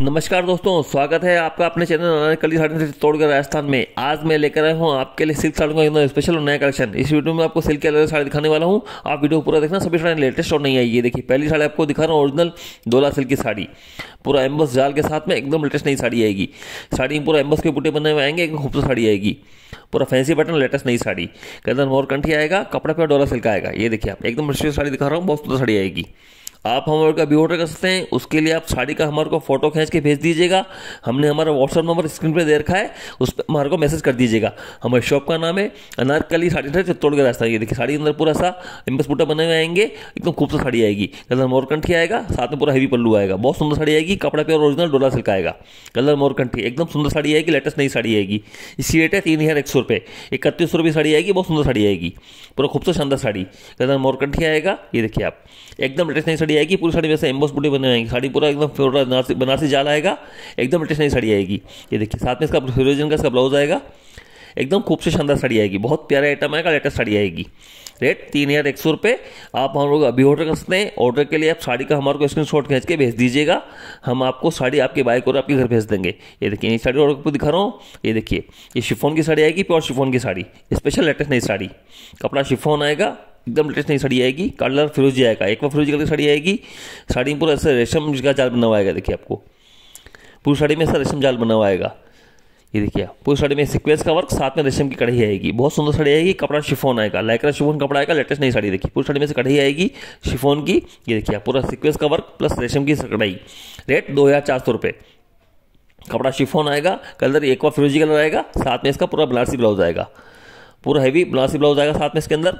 नमस्कार दोस्तों स्वागत है आपका अपने चैनल कली साड़ी से तोड़कर राजस्थान में आज मैं लेकर आया हूँ आपके लिए सिल्क साड़ियों का एक स्पेशल और नया कलेक्शन इस वीडियो में आपको सिल्क के अलग साड़ी दिखाने वाला हूँ आप वीडियो पूरा देखना सभी साड़ी लेटेस्ट और नहीं आई है देखिए पहली साड़ी आपको दिखा रहा हूँ ओरिजिनल डोला सिल्क की साड़ी पूरा एम्बस जाल के साथ में एकदम लेटेस्ट नई साड़ी आएगी साड़ी में पूरा एम्बस के बूटे बने हुए आएंगे एकदम खूबसूरत साड़ी आएगी पूरा फैंसी बटन लेटेस्ट नई साड़ी कदर मोर कंठी आएगा कपड़ा पे डोला सिल्क आएगा ये देखिए आप एकदम साड़ी दिखा रहा हूँ बहुत सुंदर साड़ी आएगी आप हमारे का भी ऑर्डर कर सकते हैं उसके लिए आप साड़ी का हमारे को फोटो खींच के भेज दीजिएगा हमने हमारा व्हाट्सअप नंबर स्क्रीन पर दे रखा है उस पर हमारे को मैसेज कर दीजिएगा हमारे शॉप का नाम है अनारकली साड़ी ढाई चित्तौड़ का रास्ता ये देखिए साड़ी अंदर पूरा सा इम्बस बुटा बने हुए आएंगे एकदम खूबसूरत साड़ी आएगी कलर मोरकंठी आएगा साथ में पूरा हैवी पल्लू आएगा बहुत सुंदर साड़ी आएगी कपड़ा प्योर ओरिजिनल डोला सिल्क आएगा कलर मोरकंठी एकदम सुंदर साड़ी आएगी लेटेस्ट नई साड़ी आएगी इसी रेट है तीन हज़ार एक सौ रुपये इकतीस सौ रुपये साड़ी आएगी बहुत सुंदर साड़ी आएगी पूरा खूबसूरत शानदार साड़ी कलर मोरकंठी आएगा ये देखिए आप एकदम लेटेस्ट नई साड़ी साड़ी आएगी पूरी साड़ी वैसे एम्बोस बुटी बने आएगी साड़ी पूरा एकदम पूरा बनारसी बनारसी जाल आएगा एकदम स्टेशनरी साड़ी आएगी ये देखिए साथ में इसका फिरोजन का इसका ब्लाउज आएगा एकदम खूब से शानदार साड़ी आएगी बहुत प्यारा आइटम आएगा लेटेस्ट साड़ी आएगी रेट तीन हज़ार एक सौ रुपये आप हम लोग अभी ऑर्डर कर सकते हैं ऑर्डर के लिए आप साड़ी का हमारे को स्क्रीन शॉट खींच के भेज दीजिएगा हम आपको साड़ी आपके बाइक और आपके घर भेज देंगे ये देखिए ये साड़ी ऑर्डर को दिखा रहा हूँ ये देखिए ये शिफोन की साड़ी आएगी प्योर शिफोन की साड़ी स्पेशल लेटेस्ट नई साड़ी कपड़ा शिफोन आएगा एकदम लेटेस्ट नहीं साड़ी आएगी कलर फिरोजी आएगा एक बार फिरोजी कलर की साड़ी आएगी साड़ी में पूरा ऐसा रेशम का जाल बना हुआ आएगा देखिए आपको पूरी साड़ी में ऐसा रेशम जाल बना हुआ आएगा ये देखिए पूरी साड़ी में सिक्वेंस का वर्क साथ में रेशम की कढ़ाई आएगी बहुत सुंदर साड़ी आएगी कपड़ा शिफोन आएगा लाइकरा शिफोन कपड़ा आएगा लेटेस्ट नई साड़ी देखिए पूरी साड़ी में से कढ़ी आएगी शिफोन की ये देखिए पूरा सिक्वेंस का वर्क प्लस रेशम की कढ़ाई रेट दो हज़ार चार सौ रुपये कपड़ा शिफोन आएगा कलर एक बार फिरोजी कलर आएगा साथ में इसका पूरा बनारसी ब्लाउज आएगा पूरा हैवी बनारसी ब्लाउज आएगा साथ में इसके अंदर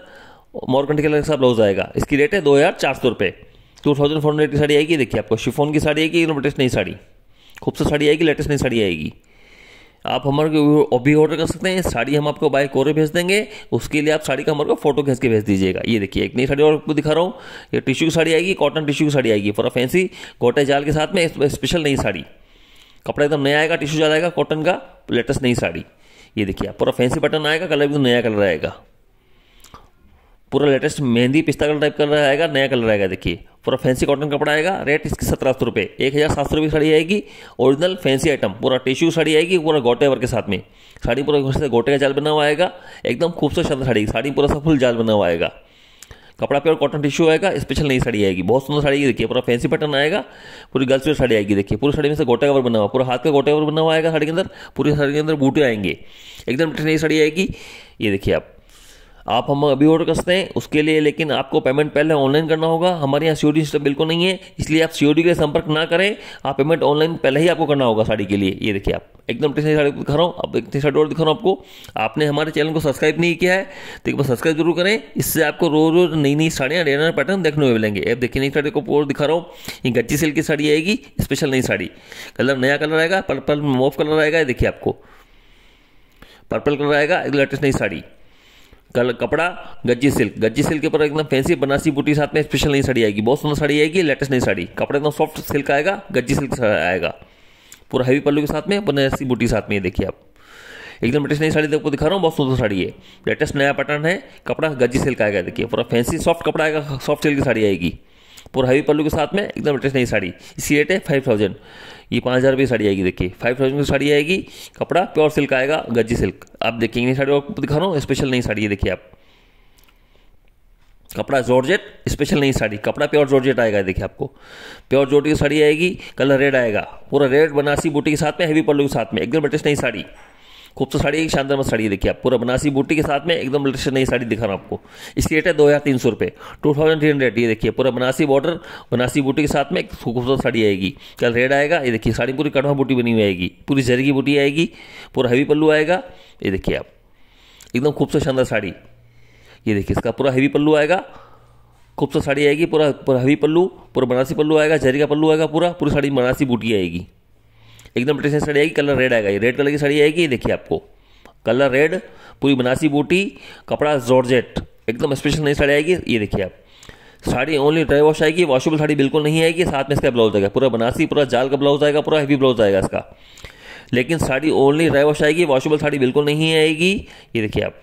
मॉर्कंट कलर का सा ब्लाउज आएगा इसकी रेट है दो हज़ार चार सौ रुपये टू थाउजेंड फोर हंड्रेड की साड़ी आएगी देखिए आपको शिफोन की साड़ी आएगी लेटेस्ट नई साड़ी सा साड़ी आएगी लेटेस्ट नई साड़ी आएगी आप हमारे अभी ऑर्डर कर सकते हैं साड़ी हम आपको बाय कोरे भेज देंगे उसके लिए आप साड़ी का हमारे को फोटो खींच के भेज दीजिएगा ये देखिए एक नई साड़ी और आपको दिखा रहा हूँ ये टिश्यू की साड़ी आएगी कॉटन टिश्यू की साड़ी आएगी फॉर फैंसी गोटे जाल के साथ में स्पेशल नई साड़ी कपड़ा एकदम नया आएगा टिश्यू जाल आएगा कॉटन का लेटेस्ट नई साड़ी ये देखिए आप पूरा फैंसी बटन आएगा कलर भी नया कलर आएगा पूरा लेटेस्ट मेहंदी पिस्ता कलर टाइप कलर आएगा नया कलर आएगा देखिए पूरा फैंसी कॉटन कपड़ा आएगा रेट इसकी सत्रह सौ रुपये एक हज़ार सात सौ रुपये साड़ी आएगी ओरिजिनल फैंसी आइटम पूरा टिश्यू साड़ी आएगी पूरा गोटे वर्क के साथ में साड़ी पूरा से गोटे का जाल बना हुआ आएगा एकदम खूबसूरत शानदार साड़ी साड़ी पूरा सा फुल जाल बना हुआ आएगा कपड़ा प्योर कॉटन टिश्यू आएगा स्पेशल नई साड़ी आएगी बहुत सुंदर साड़ी देखिए पूरा फैंसी पैटर्न आएगा पूरी गर्ल्स वेयर साड़ी आएगी देखिए पूरी साड़ी में से गोटे कवर बना हुआ पूरा हाथ का गोटे कवर बना हुआ आएगा साड़ी के अंदर पूरी साड़ी के अंदर बूटे आएंगे एकदम नई साड़ी आएगी ये देखिए आप आप हम अभी ऑर्डर कर सकते हैं उसके लिए लेकिन आपको पेमेंट पहले ऑनलाइन करना होगा हमारे यहाँ सी सिस्टम बिल्कुल नहीं है इसलिए आप सी के संपर्क ना करें आप पेमेंट ऑनलाइन पहले ही आपको करना होगा साड़ी के लिए ये देखिए आप एकदम टी साड़ी दिखा रहा हूँ अब एक शर्ट और दिखा रहा हूँ आपको आपने हमारे चैनल को सब्सक्राइब नहीं किया है तो एक बार सब्सक्राइब जरूर करें इससे आपको रोज रोज नई नई साड़ियाँ नया पैटर्न देखने में मिलेंगे अब देखिए नई साड़ी को और दिखा रहा हूँ ये गच्ची सिल्क की साड़ी आएगी स्पेशल नई साड़ी कलर नया कलर आएगा पर्पल मोफ कलर आएगा देखिए आपको पर्पल कलर आएगा लेटेस्ट नई साड़ी कल कपड़ा गज्जी सिल्क गज्जी सिल्क के ऊपर एकदम फैंसी बनासी बूटी साथ में स्पेशल नई साड़ी आएगी बहुत सुंदर साड़ी आएगी लेटेस्ट नई साड़ी कपड़ा एकदम सॉफ्ट सिल्क आएगा गज्जी सिल्क आएगा पूरा हैवी पल्लू के साथ में बनारसी बूटी साथ में ये देखिए आप एकदम लेटेस्ट नई साड़ी आपको दिखा रहा हूँ बहुत सुंदर साड़ी है लेटेस्ट नया पैटर्न है कपड़ा गज्जी सिल्क आएगा देखिए पूरा फैंसी सॉफ्ट कपड़ा आएगा सॉफ्ट सिल्क की साड़ी आएगी और हैवी पल्लू के साथ में एकदम लेटेस्ट नई साड़ी इसी रेट है फाइव थाउजेंड ये पाँच हज़ार रुपये साड़ी आएगी देखिए फाइव थाउजेंड की साड़ी आएगी कपड़ा प्योर सिल्क आएगा गज्जी सिल्क आप देखेंगे नई साड़ी और दिखा रहा हूँ स्पेशल नई साड़ी है देखिए आप कपड़ा जॉर्जेट स्पेशल नई साड़ी कपड़ा प्योर जॉर्जेट आएगा देखिए आपको प्योर जॉर्जेट की साड़ी आएगी कलर रेड आएगा पूरा रेड बनासी बूटी के साथ में हैवी पल्लू के साथ में एकदम लेटेस्ट नई साड़ी खूबसूरत साड़ी शानदार मत साड़ी देखिए आप पूरा बनासी बूटी के साथ में एकदम लेटेस्ट नई साड़ी दिखा रहा हूँ आपको इसकी रेट है दो हज़ार तीन सौ रुपये टू थाउजेंड थ्री हंड्रेड ये देखिए पूरा बनासी बॉर्डर बनासी बूटी के साथ में एक खूबसूरत साड़ी आएगी कल रेड आएगा ये देखिए साड़ी पूरी कड़वा बूटी बनी हुई आएगी पूरी जर की बूटी आएगी पूरा हैवी पल्लू आएगा ये देखिए आप एकदम खूबसूरत शानदार साड़ी ये देखिए इसका पूरा हैवी पल्लू आएगा खूबसूरत साड़ी आएगी पूरा पूरा हैवी पल्लू पूरा बनासी पल्लू आएगा जरी का पल्लू आएगा पूरा पूरी साड़ी बनासी बूटी आएगी एकदम लेटेस्ट साड़ी आएगी कलर रेड आएगा ये रेड कलर की साड़ी आएगी ये देखिए आपको कलर रेड पूरी बनासी बूटी कपड़ा जॉर्जेट एकदम स्पेशल नई साड़ी आएगी ये देखिए आप साड़ी ओनली ड्राई वॉश आएगी वॉशेबल साड़ी बिल्कुल नहीं आएगी साथ में इसका ब्लाउज आएगा पूरा बनासी पूरा जाल का ब्लाउज आएगा पूरा हैवी ब्लाउज आएगा इसका लेकिन साड़ी ओनली ड्राई वॉश आएगी वॉशेबल साड़ी बिल्कुल नहीं आएगी ये देखिए आप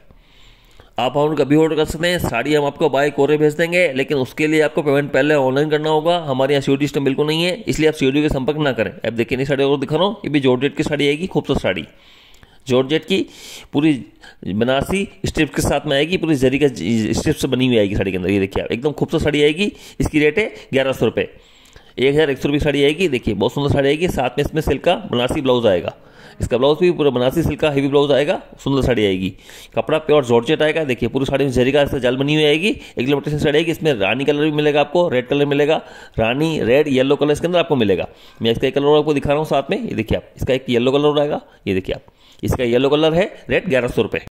आप हम कभी ऑर्डर कर सकते हैं साड़ी हम आपको बाय कोरे भेज देंगे लेकिन उसके लिए आपको पेमेंट पहले ऑनलाइन करना होगा हमारे यहाँ सी सिस्टम बिल्कुल नहीं है इसलिए आप सी के संपर्क ना करें अब देखिए नहीं साड़ी और दिखा रहा हूँ ये भी जॉर्जेट की साड़ी आएगी खूबसूरत साड़ी जॉर्जेट की पूरी बनारसी स्ट्रिप के साथ में आएगी पूरी जरी का स्ट्रिप से बनी हुई आएगी साड़ी के अंदर ये देखिए आप एकदम खूबसूरत साड़ी आएगी इसकी रेट है ग्यारह सौ रुपये एक हज़ार एक सौ रुपये साड़ी आएगी देखिए बहुत सुंदर साड़ी आएगी साथ में इसमें सिल्क का बनारसी ब्लाउज आएगा इसका ब्लाउज भी पूरा बनारसी सिल्क का हैवी ब्लाउज आएगा सुंदर साड़ी आएगी कपड़ा प्योर जॉर्जेट आएगा देखिए पूरी साड़ी में जरिका से जाल बनी हुई आएगी एक किलोमीटर साड़ी आएगी इसमें रानी कलर भी मिलेगा आपको रेड कलर मिलेगा रानी रेड येलो कलर इसके अंदर आपको मिलेगा मैं इसका एक कलर आपको दिखा रहा हूँ साथ में ये देखिए आप इसका एक येलो कलर आएगा ये देखिए आप इसका येलो कलर है रेट ग्यारह सौ रुपये